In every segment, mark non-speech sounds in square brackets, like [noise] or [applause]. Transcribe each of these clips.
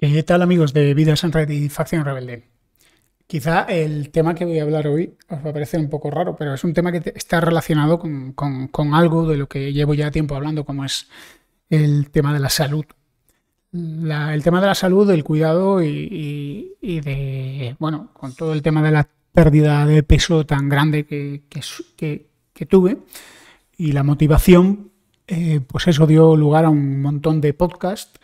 ¿Qué tal amigos de Vidas en Red y Facción Rebelde? Quizá el tema que voy a hablar hoy os va a parecer un poco raro, pero es un tema que está relacionado con, con, algo de lo que llevo ya tiempo hablando, como es el tema de la salud. el tema de la salud, del cuidado y, de, bueno, con todo el tema de la pérdida de peso tan grande que, que, tuve y la motivación, eh, pues eso dio lugar a un montón de podcasts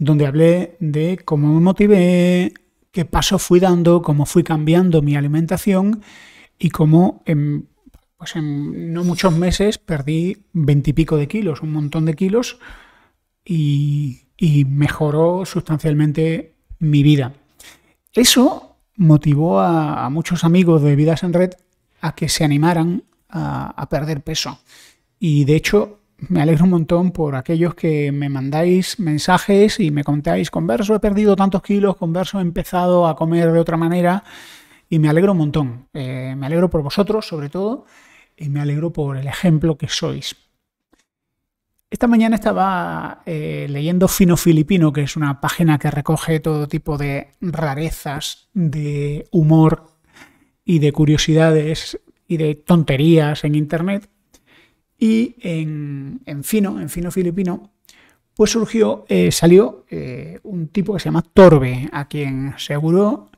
donde hablé de cómo me motivé, qué paso fui dando, cómo fui cambiando mi alimentación y cómo en, pues en no muchos meses perdí veintipico de kilos, un montón de kilos y, mejoró sustancialmente mi vida. Eso motivó a, muchos amigos de Vidas en Red a que se animaran a, a perder peso. Y de hecho, me alegro un montón por aquellos que me mandáis mensajes y me contáis, converso, he perdido tantos kilos, converso, he empezado a comer de otra manera y me alegro un montón. Eh, me alegro por vosotros sobre todo y me alegro por el ejemplo que sois. Esta mañana estaba eh, leyendo Fino Filipino, que es una página que recoge todo tipo de rarezas, de humor y de curiosidades y de tonterías en Internet y en, fino, en fino filipino, pues surgió, eh, salió eh, un tipo que se llama Torbe, a quien seguro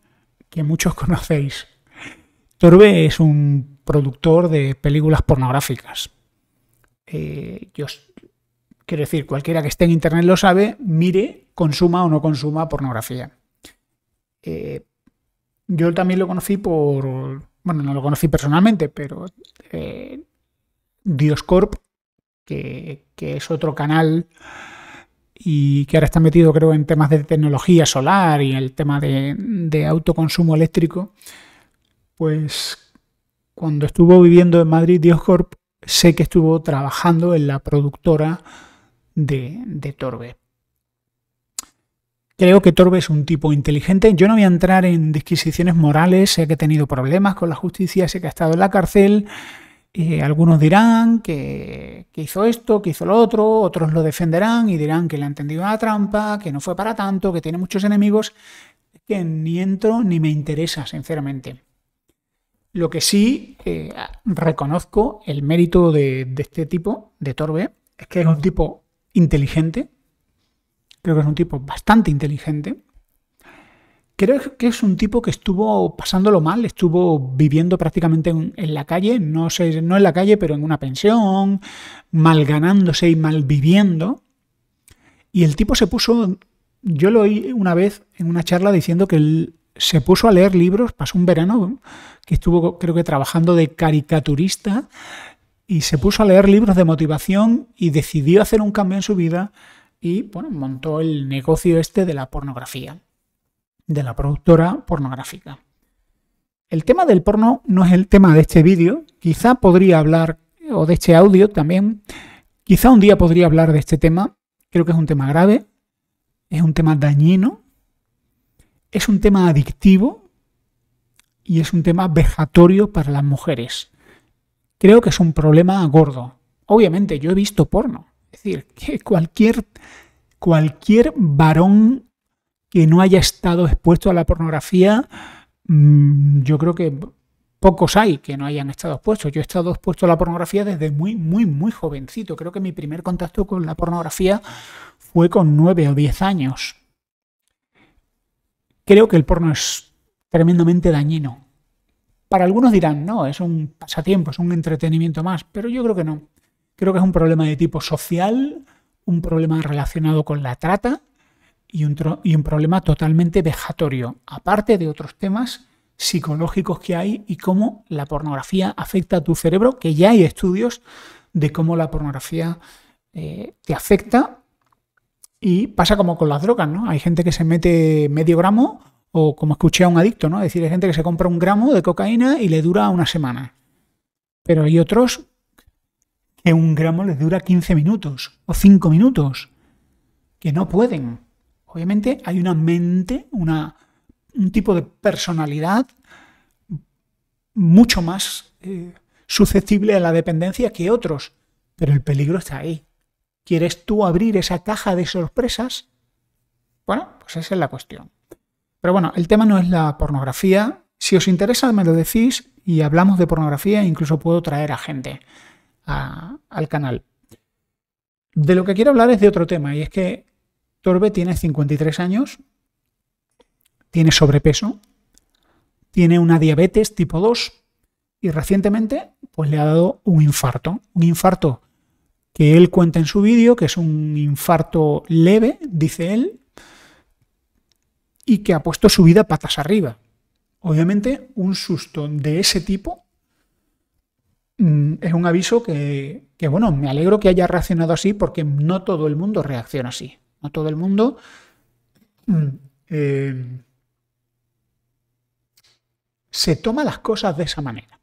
que muchos [laughs] conocéis. Torbe es un productor de películas pornográficas. Eh, yo quiero decir, cualquiera que esté en internet lo sabe, mire, consuma o no consuma pornografía. yo también lo conocí por. Bueno, no lo conocí personalmente, pero Dioscorp, que, es otro canal y que ahora está metido creo en temas de tecnología solar y el tema de, autoconsumo eléctrico, pues cuando estuvo viviendo en Madrid Dioscorp, sé que estuvo trabajando en la productora de, de Torbe. Creo que Torbe es un tipo inteligente. Yo no voy a entrar en disquisiciones morales, sé que ha tenido problemas con la justicia, sé que ha estado en la cárcel, eh, algunos dirán que, hizo esto, que hizo lo otro, otros lo defenderán y dirán que le ha entendido la trampa, que no fue para tanto, que tiene muchos enemigos, que ni entro ni me interesa, sinceramente. Lo que sí eh, reconozco el mérito de este tipo, de Torbe, es que es un tipo inteligente, creo que es un tipo bastante inteligente, Creo que es un tipo que estuvo pasándolo mal, estuvo viviendo prácticamente en, la calle, no, sé, no en la calle, pero en una pensión, mal ganándose y mal viviendo. Y el tipo se puso, yo lo oí una vez en una charla diciendo que él se puso a leer libros, pasó un verano que estuvo creo que trabajando de caricaturista y se puso a leer libros de motivación y decidió hacer un cambio en su vida y montó el negocio este de la pornografía de la productora pornográfica. El tema del porno no es el tema de este vídeo, quizá podría hablar, o de este audio también, quizá un día podría hablar de este tema, creo que es un tema grave, es un tema dañino, es un tema adictivo y es un tema vejatorio para las mujeres. Creo que es un problema gordo. Obviamente, yo he visto porno. Es decir, que cualquier, cualquier varón que no haya estado expuesto a la pornografía, mm, yo creo que pocos hay que no hayan estado expuestos. Yo he estado expuesto a la pornografía desde muy, muy, muy jovencito. Creo que mi primer contacto con la pornografía fue con 9 o diez años. Creo que el porno es tremendamente dañino. Para algunos dirán, no, es un pasatiempo, es un entretenimiento más, pero yo creo que no. Creo que es un problema de tipo social, un problema relacionado con la trata, y un, problema totalmente vejatorio, aparte de otros temas psicológicos que hay y cómo la pornografía afecta a tu cerebro, que ya hay estudios de cómo la pornografía eh, te afecta y pasa como con las drogas, ¿no? Hay gente que se mete medio gramo o como escuché a un adicto, ¿no? Es decir, hay gente que se compra un gramo de cocaína y le dura una semana. Pero hay otros que un gramo les dura 15 minutos o 5 minutos, que no pueden. Obviamente hay una mente, una, un tipo de personalidad mucho más eh, susceptible a la dependencia que otros, pero el peligro está ahí. ¿Quieres tú abrir esa caja de sorpresas? Bueno, pues esa es la cuestión. Pero bueno, el tema no es la pornografía. Si os interesa, me lo decís y hablamos de pornografía, e incluso puedo traer a gente al canal. De lo que quiero hablar es de otro tema, y es que Torbe tiene 53 años, tiene sobrepeso, tiene una diabetes tipo 2 y recientemente pues, le ha dado un infarto. Un infarto que él cuenta en su vídeo, que es un infarto leve, dice él, y que ha puesto su vida patas arriba. Obviamente, un susto de ese tipo mm, es un aviso que, que, bueno, me alegro que haya reaccionado así porque no todo el mundo reacciona así. No todo el mundo. Mm, eh, se toma las cosas de esa manera.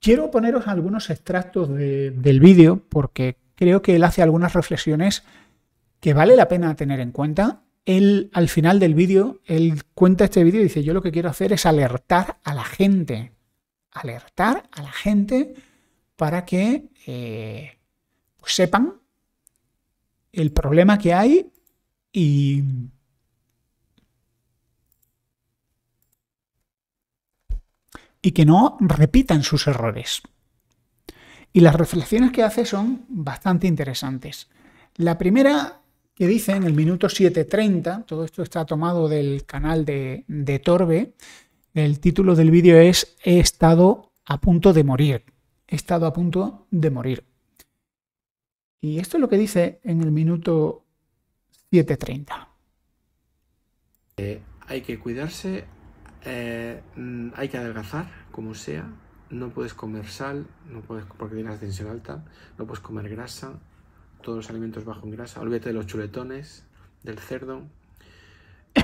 Quiero poneros algunos extractos del vídeo porque creo que él hace algunas reflexiones que vale la pena tener en cuenta. Él al final del vídeo, él cuenta este vídeo y dice, yo lo que quiero hacer es alertar a la gente, alertar a la gente para que eh, pues sepan el problema que hay y... que no repitan sus errores. Y las reflexiones que hace son bastante interesantes. La primera que dice en el minuto 7.30, todo esto está tomado del canal de, de Torbe, el título del vídeo es He estado a punto de morir. He estado a punto de morir. Y esto es lo que dice en el minuto 7.30. Eh, hay que cuidarse, eh, mm, hay que adelgazar, como sea. No puedes comer sal, no puedes porque tienes tensión alta, no puedes comer grasa, todos los alimentos bajos en grasa, olvídate de los chuletones, del cerdo,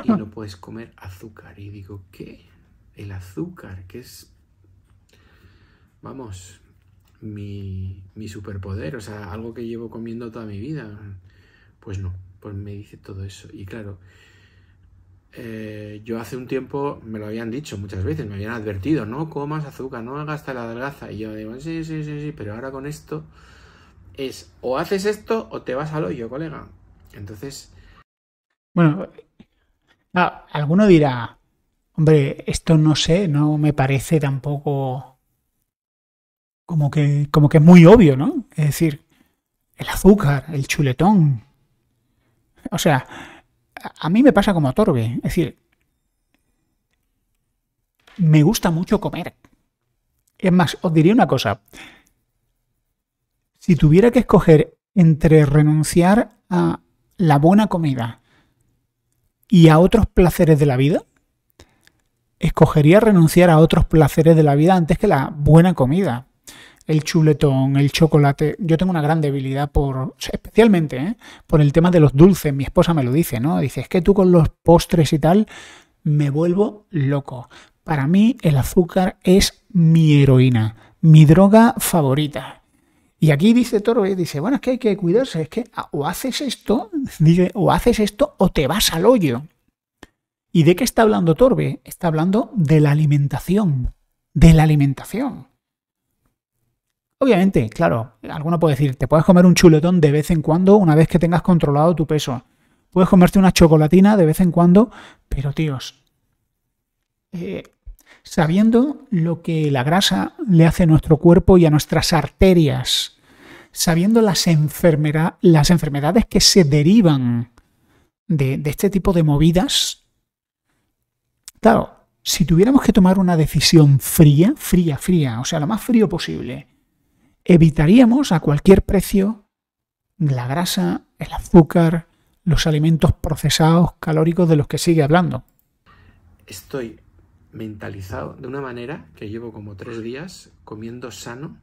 y no [coughs] puedes comer azúcar. Y digo, ¿qué? El azúcar, que es... Vamos, mi, superpoder, o sea, algo que llevo comiendo toda mi vida. Pues no, pues me dice todo eso. Y claro, eh, yo hace un tiempo me lo habían dicho muchas veces, me habían advertido, no comas azúcar, no hagas la delgaza. Y yo digo, sí, sí, sí, sí, pero ahora con esto es o haces esto o te vas al hoyo, colega. Entonces... Bueno, alguno dirá, hombre, esto no sé, no me parece tampoco como que, como que es muy obvio, ¿no? Es decir, el azúcar, el chuletón. O sea, a mí me pasa como a Torbe. Es decir, me gusta mucho comer. Es más, os diría una cosa. Si tuviera que escoger entre renunciar a la buena comida y a otros placeres de la vida, escogería renunciar a otros placeres de la vida antes que la buena comida el chuletón, el chocolate. Yo tengo una gran debilidad por, especialmente, ¿eh? por el tema de los dulces. Mi esposa me lo dice, ¿no? Dice, es que tú con los postres y tal me vuelvo loco. Para mí el azúcar es mi heroína, mi droga favorita. Y aquí dice Torbe dice, bueno, es que hay que cuidarse, es que o haces esto, [laughs] o haces esto o te vas al hoyo. ¿Y de qué está hablando Torbe? Está hablando de la alimentación. De la alimentación. Obviamente, claro, alguno puede decir, te puedes comer un chuletón de vez en cuando una vez que tengas controlado tu peso. Puedes comerte una chocolatina de vez en cuando, pero tíos, eh, sabiendo lo que la grasa le hace a nuestro cuerpo y a nuestras arterias, sabiendo las, las enfermedades que se derivan de, de este tipo de movidas, claro, si tuviéramos que tomar una decisión fría, fría, fría, o sea, lo más frío posible, evitaríamos a cualquier precio la grasa, el azúcar, los alimentos procesados, calóricos de los que sigue hablando. Estoy mentalizado de una manera que llevo como tres días comiendo sano,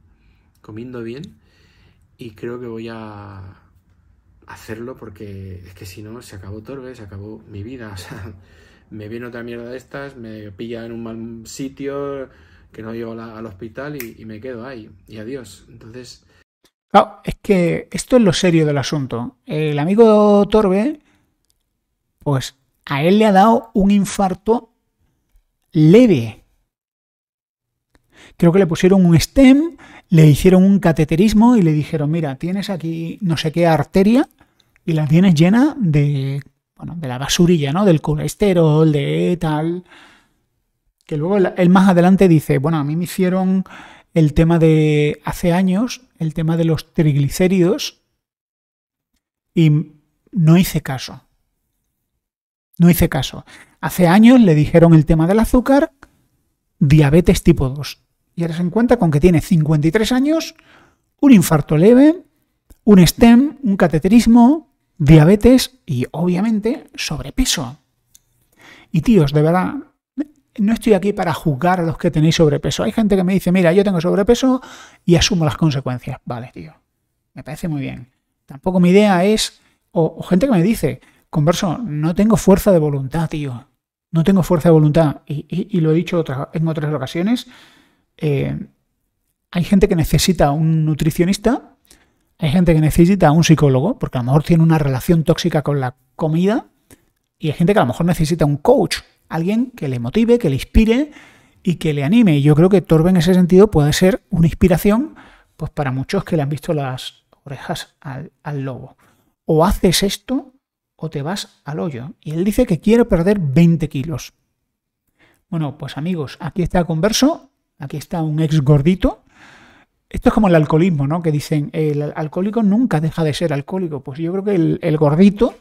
comiendo bien y creo que voy a hacerlo porque es que si no se acabó Torbe, se acabó mi vida. [laughs] O sea, me viene otra mierda de estas, me pilla en un mal sitio, que no llego al hospital y, me quedo ahí y adiós. Entonces... es que esto es lo serio del asunto. El amigo Torbe, pues a él le ha dado un infarto leve. Creo que le pusieron un stem, le hicieron un cateterismo y le dijeron, mira, tienes aquí no sé qué arteria y la tienes llena de, bueno, de la basurilla, ¿no? Del colesterol, de tal que luego él más adelante dice, bueno, a mí me hicieron el tema de hace años, el tema de los triglicéridos, y no hice caso. No hice caso. Hace años le dijeron el tema del azúcar, diabetes tipo 2. Y ahora se encuentra con que tiene 53 años, un infarto leve, un STEM, un cateterismo, diabetes y obviamente sobrepeso. Y tíos, de verdad, no estoy aquí para juzgar a los que tenéis sobrepeso. Hay gente que me dice, mira, yo tengo sobrepeso y asumo las consecuencias. Vale, tío. Me parece muy bien. Tampoco mi idea es, o, gente que me dice, converso, no tengo fuerza de voluntad, tío. No tengo fuerza de voluntad. Y, lo he dicho en otras ocasiones. Eh, hay gente que necesita un nutricionista, hay gente que necesita un psicólogo, porque a lo mejor tiene una relación tóxica con la comida, y hay gente que a lo mejor necesita un coach alguien que le motive, que le inspire y que le anime. Y yo creo que Torbe en ese sentido puede ser una inspiración pues para muchos que le han visto las orejas al, lobo. O haces esto o te vas al hoyo. Y él dice que quiere perder 20 kilos. Bueno, pues amigos, aquí está Converso, aquí está un ex gordito. Esto es como el alcoholismo, ¿no? Que dicen, el alcohólico nunca deja de ser alcohólico. Pues yo creo que el gordito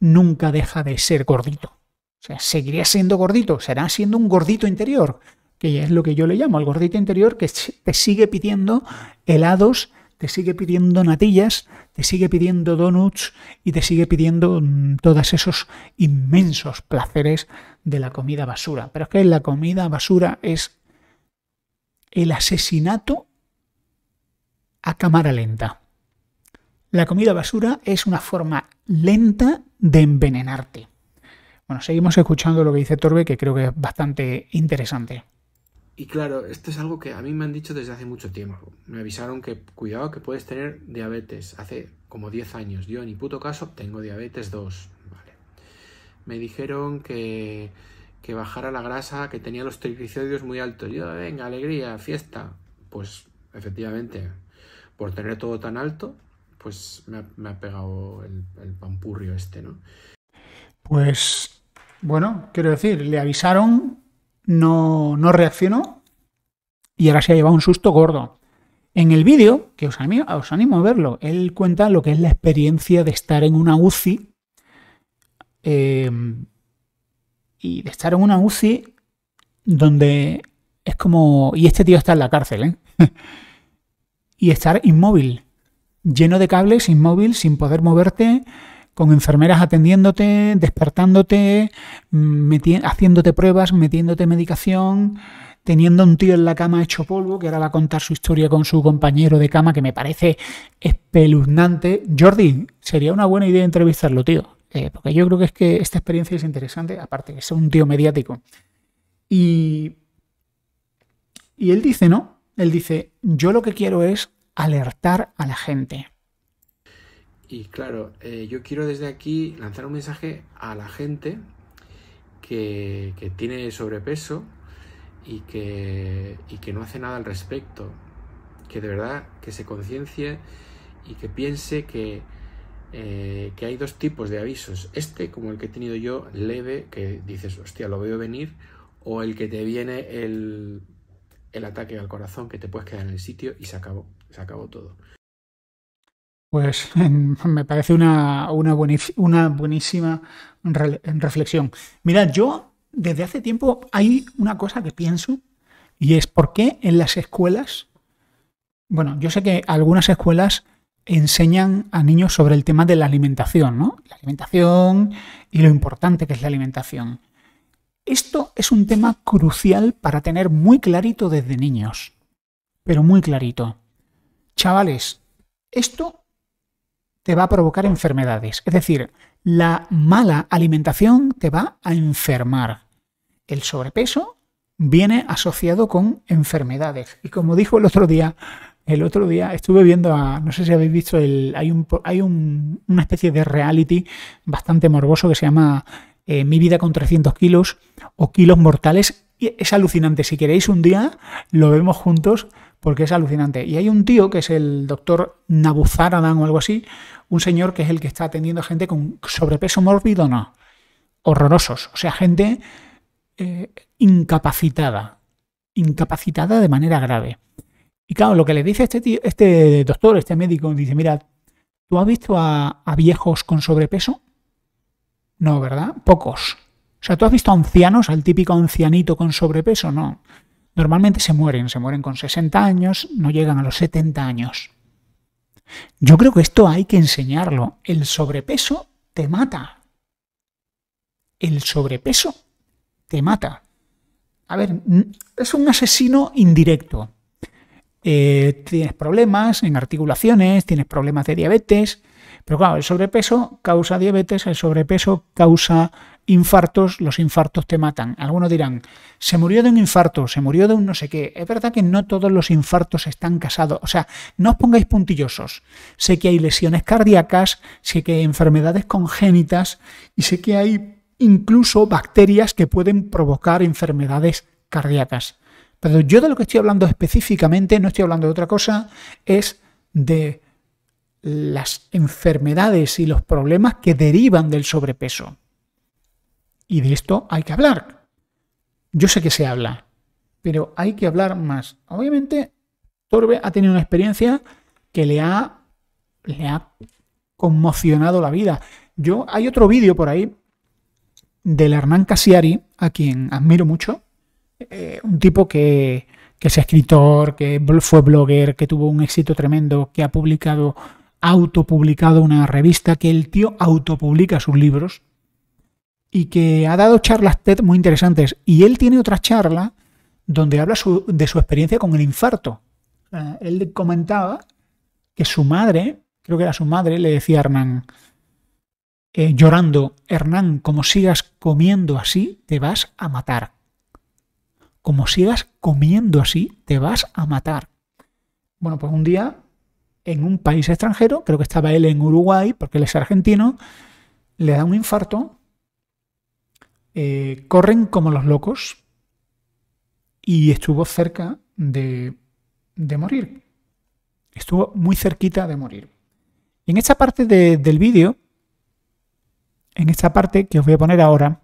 nunca deja de ser gordito. O sea, seguiría siendo gordito, será siendo un gordito interior, que es lo que yo le llamo, el gordito interior que te sigue pidiendo helados, te sigue pidiendo natillas, te sigue pidiendo donuts y te sigue pidiendo mm, todos esos inmensos placeres de la comida basura. Pero es que la comida basura es el asesinato a cámara lenta. La comida basura es una forma lenta de envenenarte. Bueno, seguimos escuchando lo que dice Torbe, que creo que es bastante interesante. Y claro, esto es algo que a mí me han dicho desde hace mucho tiempo. Me avisaron que cuidado que puedes tener diabetes. Hace como 10 años. Yo ni puto caso tengo diabetes 2. Me dijeron que, bajara la grasa, que tenía los triglicéridos muy altos. Yo, venga, alegría, fiesta. Pues efectivamente, por tener todo tan alto, pues me ha, pegado el, el pampurrio este, ¿no? Pues bueno, quiero decir, le avisaron, no, no reaccionó y ahora se ha llevado un susto gordo. En el vídeo, que os animo, os animo a verlo, él cuenta lo que es la experiencia de estar en una UCI em, y de estar en una UCI donde es como, y este tío está en la cárcel, ¿eh? [laughs] y estar inmóvil, lleno de cables, inmóvil, sin poder moverte, con enfermeras atendiéndote, despertándote, mm, haciéndote pruebas, metiéndote medicación, teniendo un tío en la cama hecho polvo, que ahora va a contar su historia con su compañero de cama, que me parece espeluznante. Jordi, sería una buena idea entrevistarlo, tío, eh, porque yo creo que es que esta experiencia es interesante, aparte que es un tío mediático. Y, y él dice, ¿no? Él dice, yo lo que quiero es alertar a la gente. Y claro, eh, yo quiero desde aquí lanzar un mensaje a la gente que, tiene sobrepeso y que, y que no hace nada al respecto. Que de verdad que se conciencie y que piense que, eh, que hay dos tipos de avisos. Este, como el que he tenido yo, leve, que dices, hostia, lo veo venir, o el que te viene el, el ataque al corazón, que te puedes quedar en el sitio y se acabó, se acabó todo. Pues [laughs] me parece una, una, buenísima reflexión. Mira, yo desde hace tiempo hay una cosa que pienso y es por qué en las escuelas, bueno, yo sé que algunas escuelas enseñan a niños sobre el tema de la alimentación, ¿no? La alimentación y lo importante que es la alimentación. Esto es un tema crucial para tener muy clarito desde niños, pero muy clarito. Chavales, esto te va a provocar enfermedades. Es decir, la mala alimentación te va a enfermar. El sobrepeso viene asociado con enfermedades. Y como dijo el otro día, el otro día estuve viendo a, no sé si habéis visto, el, hay, un, hay una especie de reality bastante morboso que se llama eh, Mi vida con 300 kilos o kilos mortales. Y es alucinante. Si queréis un día, lo vemos juntos porque es alucinante. Y hay un tío que es el doctor Nabuzaradan o algo así, un señor que es el que está atendiendo a gente con sobrepeso mórbido, no. Horrorosos. O sea, gente eh, incapacitada. Incapacitada de manera grave. Y claro, lo que le dice este, este doctor, este médico, dice, mira, ¿tú has visto a, viejos con sobrepeso? No, ¿verdad? Pocos. O sea, ¿tú has visto a ancianos, al típico ancianito con sobrepeso? No. Normalmente se mueren, se mueren con 60 años, no llegan a los 70 años. Yo creo que esto hay que enseñarlo. El sobrepeso te mata. El sobrepeso te mata. A ver, es un asesino indirecto. Eh, tienes problemas en articulaciones, tienes problemas de diabetes, pero claro, el sobrepeso causa diabetes, el sobrepeso causa infartos, los infartos te matan. Algunos dirán, se murió de un infarto, se murió de un no sé qué. Es verdad que no todos los infartos están casados. O sea, no os pongáis puntillosos. Sé que hay lesiones cardíacas, sé que hay enfermedades congénitas y sé que hay incluso bacterias que pueden provocar enfermedades cardíacas. Pero yo de lo que estoy hablando específicamente, no estoy hablando de otra cosa, es de las enfermedades y los problemas que derivan del sobrepeso. Y de esto hay que hablar. Yo sé que se habla, pero hay que hablar más. Obviamente, Torbe ha tenido una experiencia que le ha, le ha conmocionado la vida. Yo, hay otro vídeo por ahí del Hernán Casiari, a quien admiro mucho, eh, un tipo que, que es escritor, que fue blogger, que tuvo un éxito tremendo, que ha publicado, autopublicado una revista, que el tío autopublica sus libros y que ha dado charlas TED muy interesantes. Y él tiene otra charla donde habla de su experiencia con el infarto. Eh, él comentaba que su madre, creo que era su madre, le decía a Hernán, eh, llorando, Hernán, como sigas comiendo así, te vas a matar. Como sigas comiendo así, te vas a matar. Bueno, pues un día, en un país extranjero, creo que estaba él en Uruguay, porque él es argentino, le da un infarto eh, corren como los locos y estuvo cerca de, morir. Estuvo muy cerquita de morir. en esta parte del vídeo, en esta parte que os voy a poner ahora,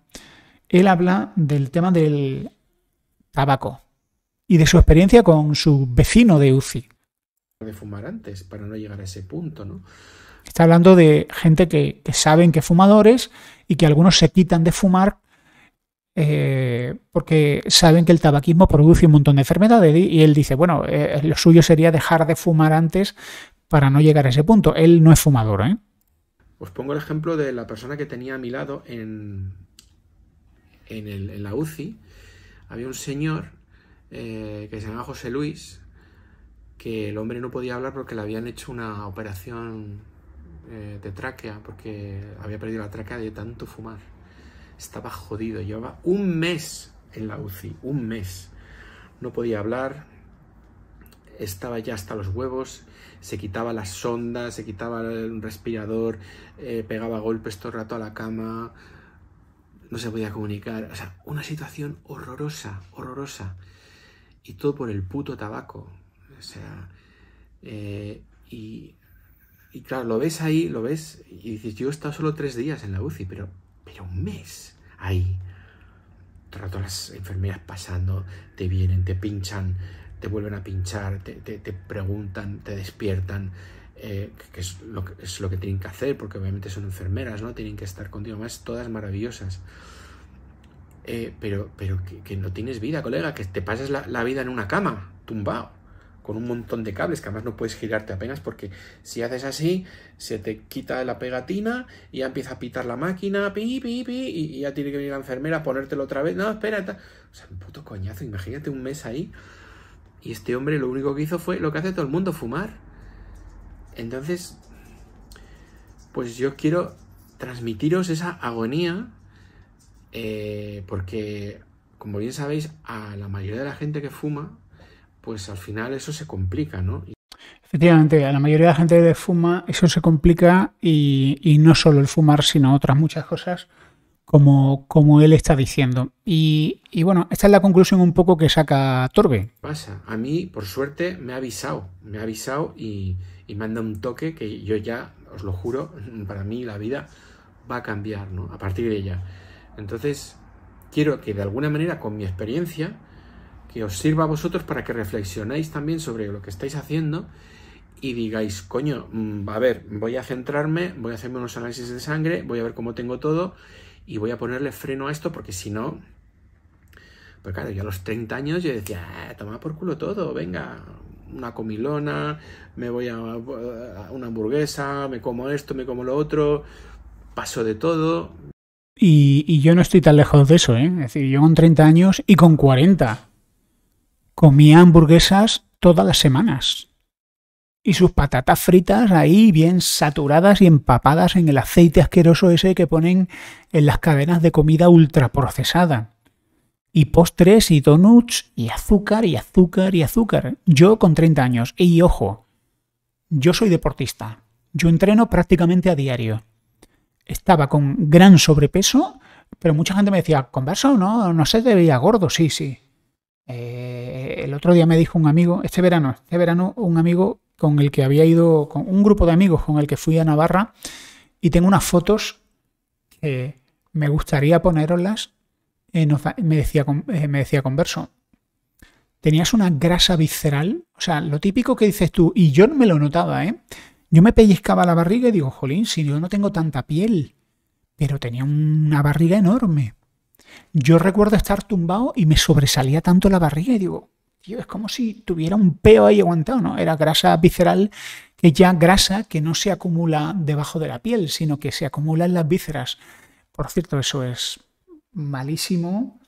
él habla del tema del tabaco y de su experiencia con su vecino de UCI. De fumar antes, para no llegar a ese punto, Está hablando de gente que, que saben que fumadores y que algunos se quitan de fumar eh, porque saben que el tabaquismo produce un montón de enfermedades y él dice, bueno, eh, lo suyo sería dejar de fumar antes para no llegar a ese punto. Él no es fumador, ¿eh? Os pongo el ejemplo de la persona que tenía a mi lado en, en, la UCI. Había un señor eh, que se llamaba José Luis, que el hombre no podía hablar porque le habían hecho una operación de tráquea, porque había perdido la tráquea de tanto fumar estaba jodido, llevaba un mes en la UCI, un mes. No podía hablar, estaba ya hasta los huevos, se quitaba las sondas, se quitaba el respirador, eh, pegaba golpes todo el rato a la cama, no se podía comunicar. O sea, una situación horrorosa, horrorosa. Y todo por el puto tabaco. O sea, eh, y, y claro, lo ves ahí, lo ves, y dices, yo he estado solo tres días en la UCI, pero pero un mes ahí. trato las enfermeras pasando, te vienen, te pinchan, te vuelven a pinchar, te, preguntan, te despiertan, eh, que es lo, que, es lo que tienen que hacer, porque obviamente son enfermeras, ¿no? Tienen que estar contigo, más todas maravillosas. Eh, pero pero que, no tienes vida, colega, que te pasas la, la vida en una cama, tumbado con un montón de cables que además no puedes girarte apenas porque si haces así se te quita la pegatina y ya empieza a pitar la máquina pi, pi, pi, y ya tiene que venir la enfermera a ponértelo otra vez no, espera, o sea, un puto coñazo imagínate un mes ahí y este hombre lo único que hizo fue lo que hace todo el mundo, fumar entonces pues yo quiero transmitiros esa agonía eh, porque como bien sabéis a la mayoría de la gente que fuma pues al final eso se complica, ¿no? Efectivamente, a la mayoría de la gente que fuma eso se complica y, no solo el fumar, sino otras muchas cosas, como, como él está diciendo. Y, bueno, esta es la conclusión un poco que saca Torbe. Pasa, a mí por suerte me ha avisado, me ha avisado y, y manda un toque que yo ya, os lo juro, [laughs] para mí la vida va a cambiar, ¿no? A partir de ella. Entonces, quiero que de alguna manera con mi experiencia que os sirva a vosotros para que reflexionéis también sobre lo que estáis haciendo y digáis, coño, mm, a ver, voy a centrarme, voy a hacerme unos análisis de sangre, voy a ver cómo tengo todo y voy a ponerle freno a esto porque si no... Pues claro, ya a los 30 años yo decía, ah, toma por culo todo, venga, una comilona, me voy a una hamburguesa, me como esto, me como lo otro, paso de todo. Y, y yo no estoy tan lejos de eso, ¿eh? Es decir, yo con 30 años y con 40 comía hamburguesas todas las semanas. Y sus patatas fritas ahí bien saturadas y empapadas en el aceite asqueroso ese que ponen en las cadenas de comida ultraprocesada. Y postres y donuts y azúcar y azúcar y azúcar. Yo con 30 años. Y ojo, yo soy deportista. Yo entreno prácticamente a diario. Estaba con gran sobrepeso, pero mucha gente me decía, ¿converso no? No se te veía gordo, sí, sí. Eh, el otro día me dijo un amigo, este verano, este verano un amigo con el que había ido, con un grupo de amigos con el que fui a Navarra y tengo unas fotos que me gustaría ponerlas eh, me, decía, eh, me decía Converso, tenías una grasa visceral, o sea, lo típico que dices tú, y yo no me lo notaba, ¿eh? Yo me pellizcaba la barriga y digo, jolín, si yo no tengo tanta piel, pero tenía una barriga enorme. Yo recuerdo estar tumbado y me sobresalía tanto la barriga y digo, tío, es como si tuviera un peo ahí aguantado, ¿no? Era grasa visceral, que ya grasa que no se acumula debajo de la piel, sino que se acumula en las vísceras. Por cierto, eso es malísimo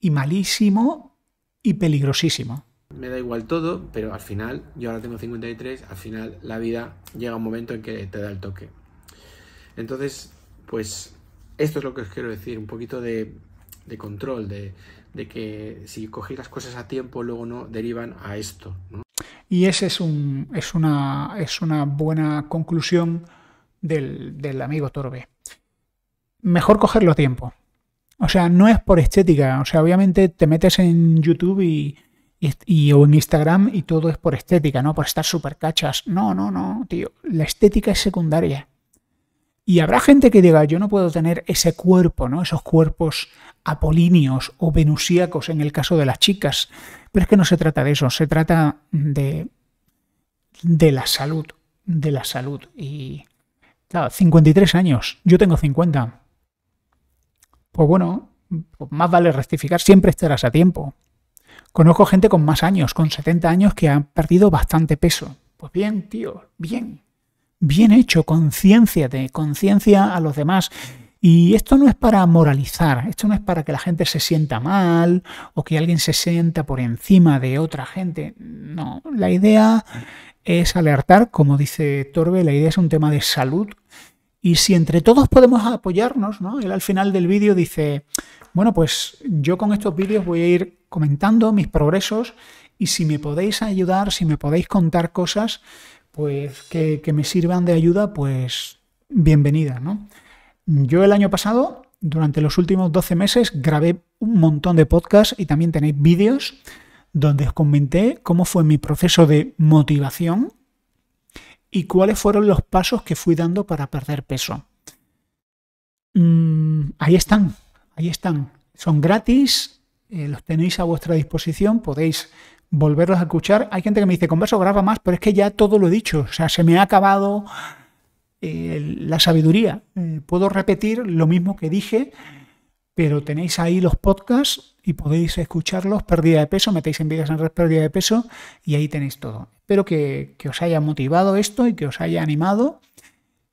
y malísimo y peligrosísimo. Me da igual todo, pero al final, yo ahora tengo 53, al final la vida llega un momento en que te da el toque. Entonces, pues esto es lo que os quiero decir, un poquito de, control, de, que si cogéis las cosas a tiempo, luego no derivan a esto. Y esa es, un, es, una, buena conclusión del, amigo Torbe. Mejor cogerlo a tiempo. O sea, no es por estética. O sea, obviamente te metes en YouTube y, o en Instagram y todo es por estética, ¿no? Por estar súper cachas. No, no, no, tío. La estética es secundaria. Y habrá gente que diga, yo no puedo tener ese cuerpo, ¿no? Esos cuerpos apolíneos o venusíacos en el caso de las chicas. Pero es que no se trata de eso, se trata de, de la salud, de la salud. Y claro, 53 años, yo tengo 50. Pues bueno, pues más vale rectificar, siempre estarás a tiempo. Conozco gente con más años, con 70 años, que han perdido bastante peso. Pues bien, tío, bien bien hecho, de conciencia a los demás. Y esto no es para moralizar, esto no es para que la gente se sienta mal o que alguien se sienta por encima de otra gente. No, la idea es alertar, como dice Torbe, la idea es un tema de salud. Y si entre todos podemos apoyarnos, ¿no? Él al final del vídeo dice, bueno, pues yo con estos vídeos voy a ir comentando mis progresos y si me podéis ayudar, si me podéis contar cosas, pues que, me sirvan de ayuda, pues bienvenida ¿no? Yo el año pasado, durante los últimos 12 meses, grabé un montón de podcasts y también tenéis vídeos donde os comenté cómo fue mi proceso de motivación y cuáles fueron los pasos que fui dando para perder peso. Mm, ahí están, ahí están. Son gratis, eh, los tenéis a vuestra disposición, podéis volverlos a escuchar. Hay gente que me dice, converso, graba más, pero es que ya todo lo he dicho, o sea, se me ha acabado eh, la sabiduría. Eh, puedo repetir lo mismo que dije, pero tenéis ahí los podcasts y podéis escucharlos, pérdida de peso, metéis en vídeos en red pérdida de peso y ahí tenéis todo. Espero que, que os haya motivado esto y que os haya animado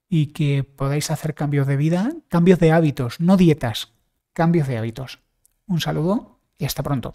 y que podáis hacer cambios de vida, cambios de hábitos, no dietas, cambios de hábitos. Un saludo y hasta pronto.